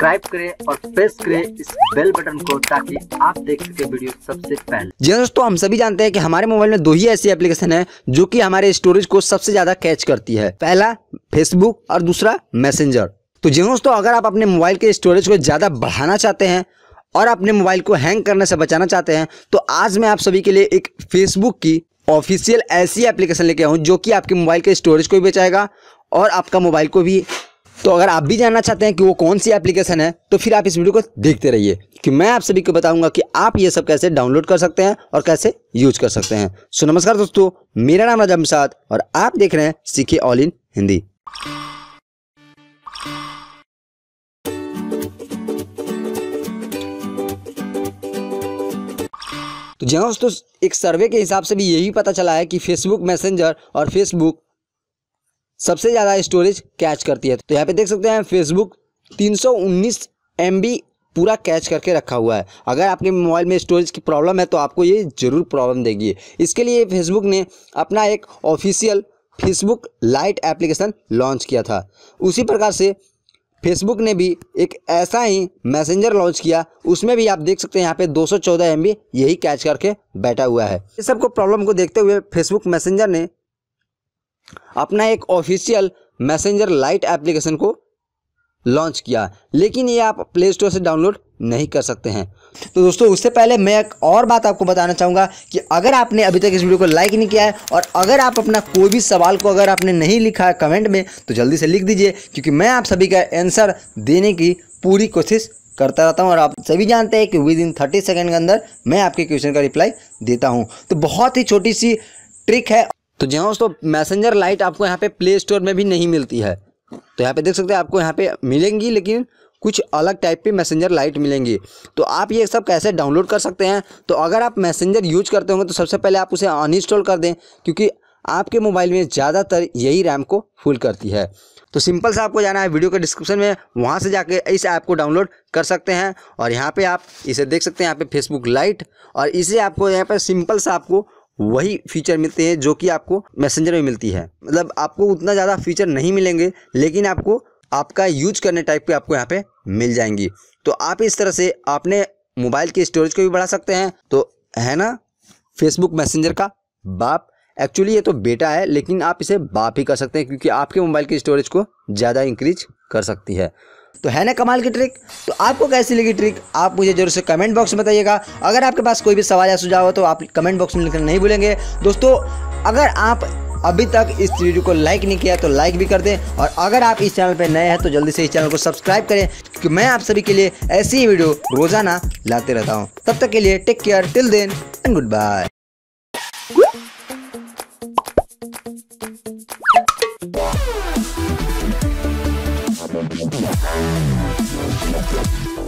Subscribe करें और press करें इस बेल बटन को ताकि आप देख सके वीडियो सबसे पहले जी दोस्तों तो हम सभी जानते हैं कि हमारे मोबाइल में दो ही ऐसी एप्लीकेशन है जो कि हमारे स्टोरेज को सबसे ज्यादा कैच करती है पहला फेसबुक और दूसरा मैसेंजर तो जी दोस्तों अगर आप अपने मोबाइल के स्टोरेज को ज्यादा बढ़ाना चाहते हैं और अपने मोबाइल को हैंग करने से बचाना चाहते हैं तो आज मैं आप सभी के लिए एक फेसबुक की ऑफिशियल ऐसी एप्लीकेशन लेके आऊँ जो कि आपके मोबाइल के स्टोरेज को भी बचाएगा और आपका मोबाइल को भी तो अगर आप भी जानना चाहते हैं कि वो कौन सी एप्लीकेशन है तो फिर आप इस वीडियो को देखते रहिए कि मैं आप सभी को बताऊंगा कि आप ये सब कैसे डाउनलोड कर सकते हैं और कैसे यूज कर सकते हैं सो नमस्कार दोस्तों मेरा नाम राजा मिसाद और आप देख रहे हैं सीखे ऑल इन हिंदी तो जहाँ दोस्तों एक सर्वे के हिसाब से भी यही पता चला है कि फेसबुक मैसेंजर और फेसबुक सबसे ज़्यादा स्टोरेज कैच करती है तो यहाँ पे देख सकते हैं फेसबुक 319 एमबी पूरा कैच करके रखा हुआ है अगर आपके मोबाइल में स्टोरेज की प्रॉब्लम है तो आपको ये ज़रूर प्रॉब्लम देगी इसके लिए फेसबुक ने अपना एक official Facebook lite application launch किया था उसी प्रकार से फेसबुक ने भी एक ऐसा ही मैसेंजर लॉन्च किया उसमें भी आप देख सकते हैं यहाँ पे 214 सौ यही कैच करके बैठा हुआ है इस सबको प्रॉब्लम को देखते हुए फेसबुक मैसेंजर ने अपना एक ऑफिशियल मैसेंजर लाइट एप्लीकेशन को लॉन्च किया लेकिन ये आप प्ले स्टोर से डाउनलोड नहीं कर सकते हैं तो दोस्तों उससे पहले मैं एक और बात आपको बताना चाहूँगा कि अगर आपने अभी तक इस वीडियो को लाइक नहीं किया है और अगर आप अपना कोई भी सवाल को अगर आपने नहीं लिखा है कमेंट में तो जल्दी से लिख दीजिए क्योंकि मैं आप सभी का आंसर देने की पूरी कोशिश करता रहता हूँ और आप सभी जानते हैं कि विद इन थर्टी सेकेंड के अंदर मैं आपके क्वेश्चन का रिप्लाई देता हूँ तो बहुत ही छोटी सी ट्रिक है तो जी हाँ दोस्तों मैसेंजर लाइट आपको यहाँ पे प्ले स्टोर में भी नहीं मिलती है तो यहाँ पे देख सकते हैं आपको यहाँ पे मिलेंगी लेकिन कुछ अलग टाइप की मैसेंजर लाइट मिलेंगी तो आप ये सब कैसे डाउनलोड कर सकते हैं तो अगर आप मैसेंजर यूज करते होंगे तो सबसे पहले आप उसे अनइंस्टॉल कर दें क्योंकि आपके मोबाइल में ज़्यादातर यही रैम को फुल करती है तो सिंपल से आपको जाना है वीडियो के डिस्क्रिप्शन में वहाँ से जाके इस ऐप को डाउनलोड कर सकते हैं और यहाँ पे आप इसे देख सकते हैं यहाँ पे फेसबुक लाइट और इसे आपको यहाँ पर सिंपल से आपको वही फीचर मिलते हैं जो कि आपको मैसेंजर में मिलती है मतलब आपको उतना ज़्यादा फीचर नहीं मिलेंगे लेकिन आपको आपका यूज करने टाइप के आपको यहाँ पे मिल जाएंगी तो आप इस तरह से आपने मोबाइल की स्टोरेज को भी बढ़ा सकते हैं तो है ना फेसबुक मैसेंजर का बाप एक्चुअली ये तो बेटा है लेकिन आप इसे बाप ही कर सकते हैं क्योंकि आपके मोबाइल की स्टोरेज को ज़्यादा इंक्रीज कर सकती है तो है ना कमाल की ट्रिक तो आपको कैसी लगी ट्रिक आप मुझे जरूर से कमेंट बॉक्स में बताइएगा अगर आपके पास कोई भी सवाल या सुझाव हो तो आप कमेंट बॉक्स में लिखना नहीं भूलेंगे दोस्तों अगर आप अभी तक इस वीडियो को लाइक नहीं किया तो लाइक भी कर दें और अगर आप इस चैनल पर नए हैं तो जल्दी से इस चैनल को सब्सक्राइब करें क्योंकि मैं आप सभी के लिए ऐसी ही वीडियो रोजाना लाते रहता हूँ तब तक के लिए take care till then and goodbye Woo! Thank you.